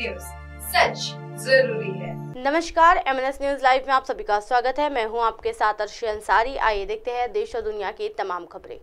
news सच जरूरी है नमस्कार एम न्यूज लाइव में आप सभी का स्वागत है मैं हूं आपके साथ अर्शी अंसारी आइए देखते हैं देश और दुनिया की तमाम खबरें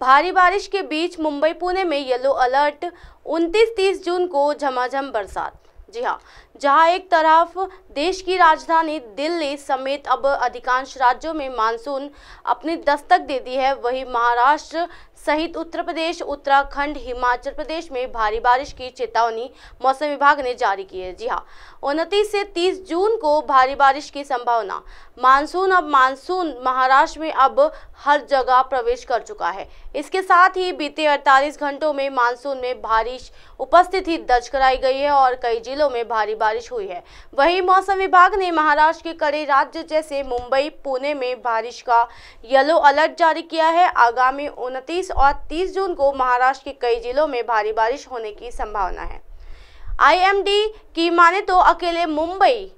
भारी बारिश के बीच मुंबई पुणे में येलो अलर्ट 29-30 जून को झमाझम बरसात जी हाँ जहाँ एक तरफ देश की राजधानी दिल्ली समेत अब अधिकांश राज्यों में मानसून अपनी दस्तक दे दी है वहीं महाराष्ट्र सहित उत्तर प्रदेश उत्तराखंड हिमाचल प्रदेश में भारी बारिश की चेतावनी मौसम विभाग ने जारी की है जी हाँ उनतीस से तीस जून को भारी बारिश की संभावना मानसून अब मानसून महाराष्ट्र में अब हर जगह प्रवेश कर चुका है इसके साथ ही बीते 48 घंटों में मानसून में भारी उपस्थिति दर्ज कराई गई है और कई जिलों में भारी बारिश हुई है वही मौसम विभाग ने महाराष्ट्र के कड़े राज्य जैसे मुंबई पुणे में बारिश का येलो अलर्ट जारी किया है आगामी उनतीस 29 और 30 जून को महाराष्ट्र के कई जिलों में भारी बारिश होने की संभावना है आईएमडी की माने तो अकेले मुंबई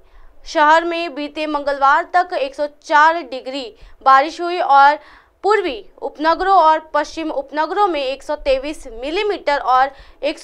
शहर में बीते मंगलवार तक 104 डिग्री बारिश हुई और पूर्वी उपनगरों और पश्चिम उपनगरों में 123 मिलीमीटर और एक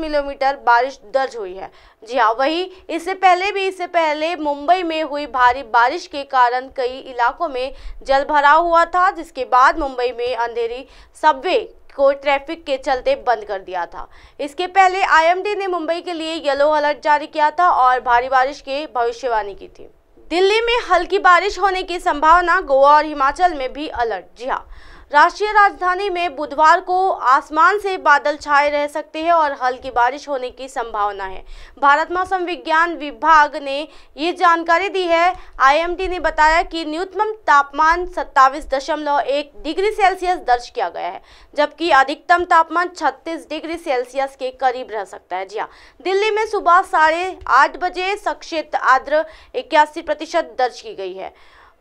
मिलीमीटर बारिश दर्ज हुई है जी हाँ वहीं इससे पहले भी इससे पहले मुंबई में हुई भारी बारिश के कारण कई इलाकों में जल भराव हुआ था जिसके बाद मुंबई में अंधेरी सबवे को ट्रैफिक के चलते बंद कर दिया था इसके पहले आईएमडी ने मुंबई के लिए येलो अलर्ट जारी किया था और भारी बारिश की भविष्यवाणी की थी दिल्ली में हल्की बारिश होने की संभावना गोवा और हिमाचल में भी अलर्ट जी हाँ राष्ट्रीय राजधानी में बुधवार को आसमान से बादल छाए रह सकते हैं और हल्की बारिश होने की संभावना है भारत मौसम विज्ञान विभाग ने ये जानकारी दी है आईएमडी ने बताया कि न्यूनतम तापमान सत्ताईस दशमलव एक डिग्री सेल्सियस दर्ज किया गया है जबकि अधिकतम तापमान छत्तीस डिग्री सेल्सियस के करीब रह सकता है जी हाँ दिल्ली में सुबह साढ़े आठ बजे सक्षेत्र आर्द्र इक्यासी प्रतिशत दर्ज की गई है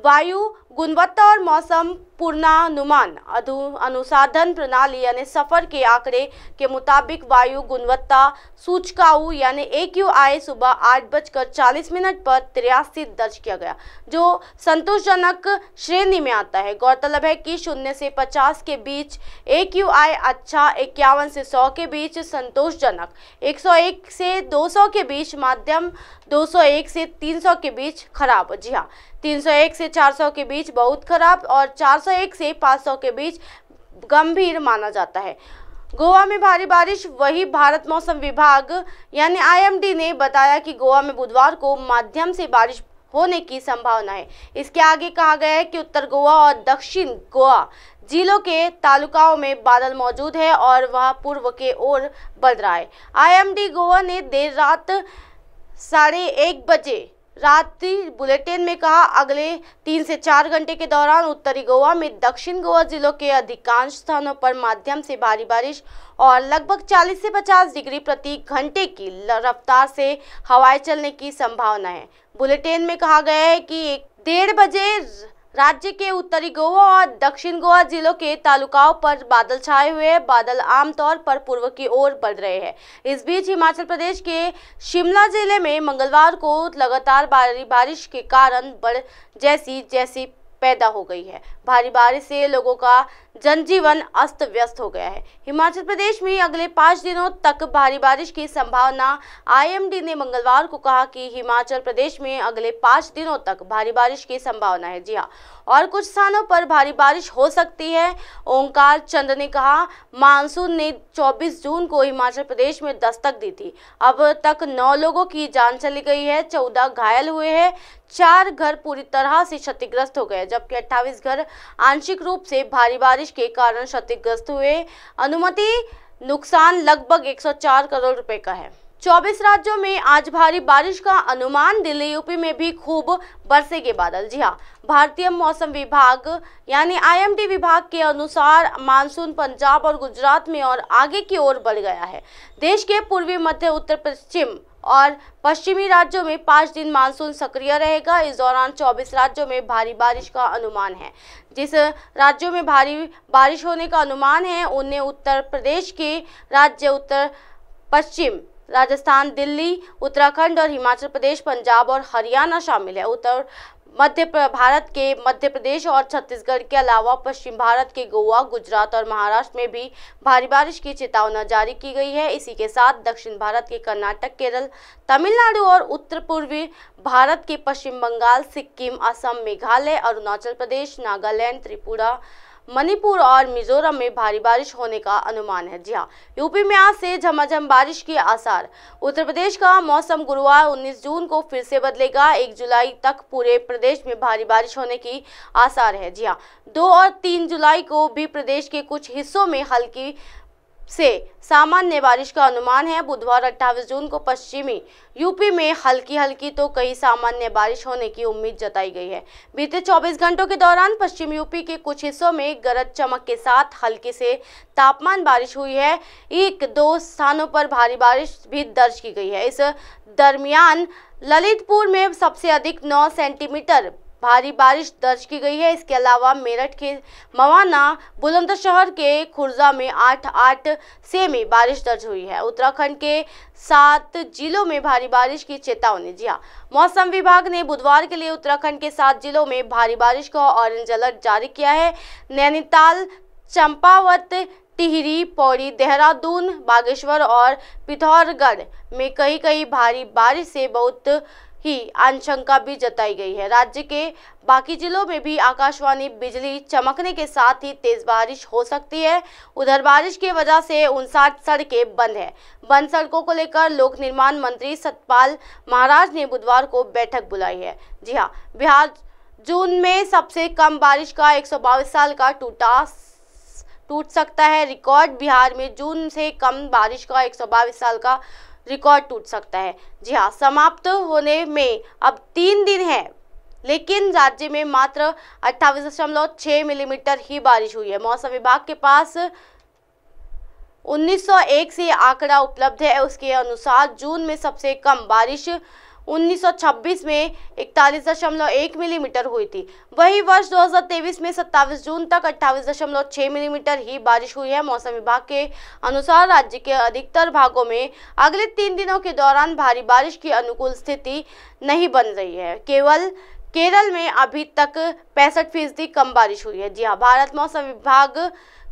वायु गुणवत्ता और मौसम पूर्णानुमान अनुसाधन प्रणाली यानी सफ़र के आंकड़े के मुताबिक वायु गुणवत्ता सूचकाऊ यानी ए क्यू आई सुबह आठ बजकर चालीस मिनट पर तिरासी दर्ज किया गया जो संतोषजनक श्रेणी में आता है गौरतलब है कि शून्य से पचास के बीच ए क्यू आई अच्छा इक्यावन से सौ के बीच संतोषजनक एक सौ एक से दो सौ के बीच माध्यम दो सौ एक से तीन सौ के बीच खराब जी हाँ तीन सौ एक से चार सौ के बीच बीच बहुत खराब और 401 से 500 के बीच गंभीर माना जाता है गोवा में भारी बारिश वही भारत मौसम विभाग यानी आईएमडी ने बताया कि गोवा में बुधवार को माध्यम से बारिश होने की संभावना है इसके आगे कहा गया है कि उत्तर गोवा और दक्षिण गोवा जिलों के तालुकाओं में बादल मौजूद है और वह पूर्व के ओर बढ़ रहा है आईएमडी गोवा ने देर रात साढ़े एक बजे रात्रि बुलेटिन में कहा अगले तीन से चार घंटे के दौरान उत्तरी गोवा में दक्षिण गोवा जिलों के अधिकांश स्थानों पर माध्यम से भारी बारिश और लगभग 40 से 50 डिग्री प्रति घंटे की रफ्तार से हवाएं चलने की संभावना है बुलेटिन में कहा गया है कि एक डेढ़ बजे राज्य के उत्तरी गोवा और दक्षिण गोवा जिलों के तालुकाओं पर बादल छाए हुए हैं बादल आमतौर पर पूर्व की ओर बढ़ रहे हैं इस बीच हिमाचल प्रदेश के शिमला जिले में मंगलवार को लगातार भारी बारिश के कारण बढ़ जैसी जैसी पैदा हो गई है भारी बारिश से लोगों का जनजीवन अस्त व्यस्त हो गया है हिमाचल प्रदेश में अगले पाँच दिनों तक भारी बारिश की संभावना आईएमडी ने मंगलवार को कहा कि हिमाचल प्रदेश में अगले पाँच दिनों तक भारी बारिश की संभावना है जी हाँ और कुछ स्थानों पर भारी बारिश हो सकती है ओंकार चंद ने कहा मानसून ने 24 जून को हिमाचल प्रदेश में दस्तक दी थी अब तक नौ लोगों की जान चली गई है चौदह घायल हुए हैं चार घर पूरी तरह से क्षतिग्रस्त हो गए जबकि अट्ठाईस घर आंशिक रूप से भारी बारिश के कारण क्षतिग्रस्त हुए अनुमति नुकसान लगभग 104 करोड़ रुपए का है 24 राज्यों में आज भारी बारिश का अनुमान दिल्ली यूपी में भी खूब बरसेंगे बादल जी हाँ भारतीय मौसम विभाग यानी आईएमडी विभाग के अनुसार मानसून पंजाब और गुजरात में और आगे की ओर बढ़ गया है देश के पूर्वी मध्य उत्तर पश्चिम और पश्चिमी राज्यों में पाँच दिन मानसून सक्रिय रहेगा इस दौरान 24 राज्यों में भारी बारिश का अनुमान है जिस राज्यों में भारी बारिश होने का अनुमान है उनमें उत्तर प्रदेश के राज्य उत्तर पश्चिम राजस्थान दिल्ली उत्तराखंड और हिमाचल प्रदेश पंजाब और हरियाणा शामिल है उत्तर मध्य भारत के मध्य प्रदेश और छत्तीसगढ़ के अलावा पश्चिम भारत के गोवा गुजरात और महाराष्ट्र में भी भारी बारिश की चेतावना जारी की गई है इसी के साथ दक्षिण भारत के कर्नाटक केरल तमिलनाडु और उत्तर पूर्वी भारत के पश्चिम बंगाल सिक्किम असम मेघालय अरुणाचल प्रदेश नागालैंड त्रिपुरा मणिपुर और मिजोरम में भारी बारिश होने का अनुमान है जी हाँ यूपी में आज से झमाझम बारिश के आसार उत्तर प्रदेश का मौसम गुरुवार 19 जून को फिर से बदलेगा 1 जुलाई तक पूरे प्रदेश में भारी बारिश होने की आसार है जी हाँ दो और तीन जुलाई को भी प्रदेश के कुछ हिस्सों में हल्की से सामान्य बारिश का अनुमान है बुधवार 28 जून को पश्चिमी यूपी में हल्की हल्की तो कई सामान्य बारिश होने की उम्मीद जताई गई है बीते 24 घंटों के दौरान पश्चिम यूपी के कुछ हिस्सों में गरज चमक के साथ हल्की से तापमान बारिश हुई है एक दो स्थानों पर भारी बारिश भी दर्ज की गई है इस दरमियान ललितपुर में सबसे अधिक 9 सेंटीमीटर भारी बारिश दर्ज की गई है इसके अलावा मेरठ के मवाना बुलंदशहर के खुर्जा में आठ आठ सेमी बारिश दर्ज हुई है उत्तराखंड के सात जिलों में भारी बारिश की चेतावनी जी हाँ मौसम विभाग ने बुधवार के लिए उत्तराखंड के सात जिलों में भारी बारिश का ऑरेंज अलर्ट जारी किया है नैनीताल चंपावत टिहरी पौड़ी देहरादून बागेश्वर और पिथौरगढ़ में कई कई भारी बारिश से बहुत ही आशंका भी जताई गई है राज्य के बाकी जिलों में भी आकाशवाणी बिजली चमकने के साथ ही तेज बारिश हो सकती है उधर बारिश की वजह से उनसाठ सड़कें बंद है बंद सड़कों को लेकर लोक निर्माण मंत्री सतपाल महाराज ने बुधवार को बैठक बुलाई है जी हाँ बिहार जून में सबसे कम बारिश का एक साल का टूटा टूट सकता है रिकॉर्ड बिहार में जून से कम बारिश का एक साल का रिकॉर्ड टूट सकता है जी हाँ समाप्त होने में अब तीन दिन है लेकिन राज्य में मात्र अट्ठावी दशमलव छः मिलीमीटर ही बारिश हुई है मौसम विभाग के पास 1901 से आंकड़ा उपलब्ध है उसके अनुसार जून में सबसे कम बारिश 1926 में इकतालीस दशमलव एक मिलीमीटर हुई थी वही वर्ष 2023 में 27 जून तक अट्ठाईस दशमलव छः मिलीमीटर ही बारिश हुई है मौसम विभाग के अनुसार राज्य के अधिकतर भागों में अगले तीन दिनों के दौरान भारी बारिश की अनुकूल स्थिति नहीं बन रही है केवल केरल में अभी तक पैंसठ फीसदी कम बारिश हुई है जी हाँ भारत मौसम विभाग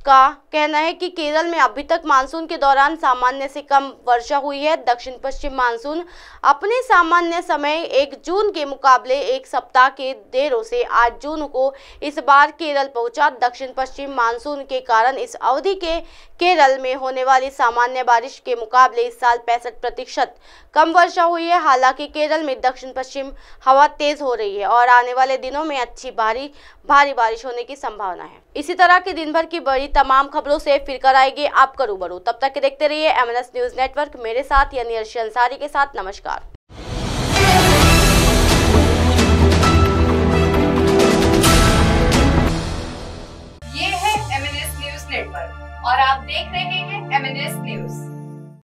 का कहना है कि केरल में अभी तक मानसून के दौरान सामान्य से कम वर्षा हुई है दक्षिण पश्चिम मानसून अपने सामान्य समय एक जून के मुकाबले एक सप्ताह के देरों से आठ जून को इस बार केरल पहुंचा दक्षिण पश्चिम मानसून के कारण इस अवधि के केरल में होने वाली सामान्य बारिश के मुकाबले इस साल पैंसठ प्रतिशत कम वर्षा हुई है हालांकि केरल में दक्षिण पश्चिम हवा तेज हो रही है और आने वाले दिनों में अच्छी भारी भारी बारिश होने की संभावना है इसी तरह के दिन भर की बड़ी तमाम खबरों से फिर कर आएगी आपका रूबरू तब तक देखते रहिए एम न्यूज नेटवर्क मेरे साथ यानी अर्शी अंसारी के साथ नमस्कार ये है न्यूज नेटवर्क और आप देख रहे हैं एमएनएस न्यूज